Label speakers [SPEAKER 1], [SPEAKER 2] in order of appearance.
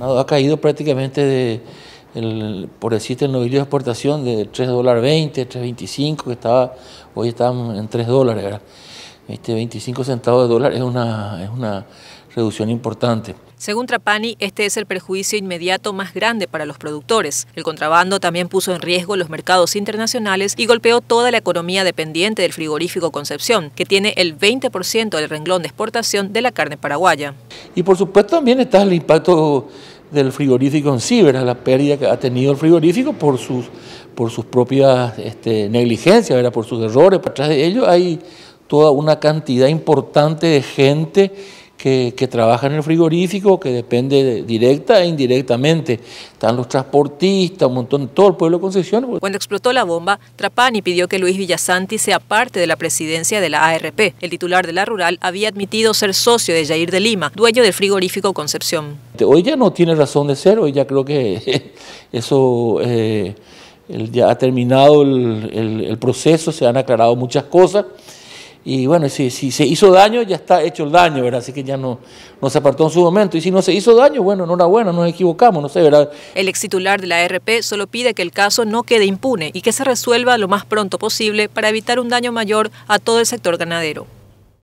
[SPEAKER 1] ha caído prácticamente de, el, por decirte, el novillo de exportación de 3.20, dólares 20, 3.25, que estaba, hoy está en 3 dólares, ¿verdad? este 25 centavos de dólar es una, reducción importante.
[SPEAKER 2] Según Trapani, este es el perjuicio inmediato más grande para los productores. El contrabando también puso en riesgo los mercados internacionales y golpeó toda la economía dependiente del frigorífico Concepción, que tiene el 20% del renglón de exportación de la carne paraguaya.
[SPEAKER 1] Y por supuesto también está el impacto del frigorífico en sí, la pérdida que ha tenido el frigorífico por sus, por sus propias este, negligencias, ¿verdad? por sus errores. Atrás de ello hay toda una cantidad importante de gente que, trabaja en el frigorífico, que depende directa e indirectamente. Están los transportistas, un montón, todo el pueblo de Concepción.
[SPEAKER 2] Cuando explotó la bomba, Trapani pidió que Luis Villasanti sea parte de la presidencia de la ARP. El titular de la rural había admitido ser socio de Jair de Lima, dueño del frigorífico Concepción.
[SPEAKER 1] Hoy ya no tiene razón de ser, hoy ya creo que eso... Eh, ya ha terminado el proceso, se han aclarado muchas cosas. Y bueno, si, se hizo daño, ya está hecho el daño, ¿verdad? Así que ya no, no se apartó en su momento. Y si no se hizo daño, bueno, enhorabuena, nos equivocamos, no sé, ¿verdad?
[SPEAKER 2] El ex titular de la ARP solo pide que el caso no quede impune y que se resuelva lo más pronto posible para evitar un daño mayor a todo el sector ganadero.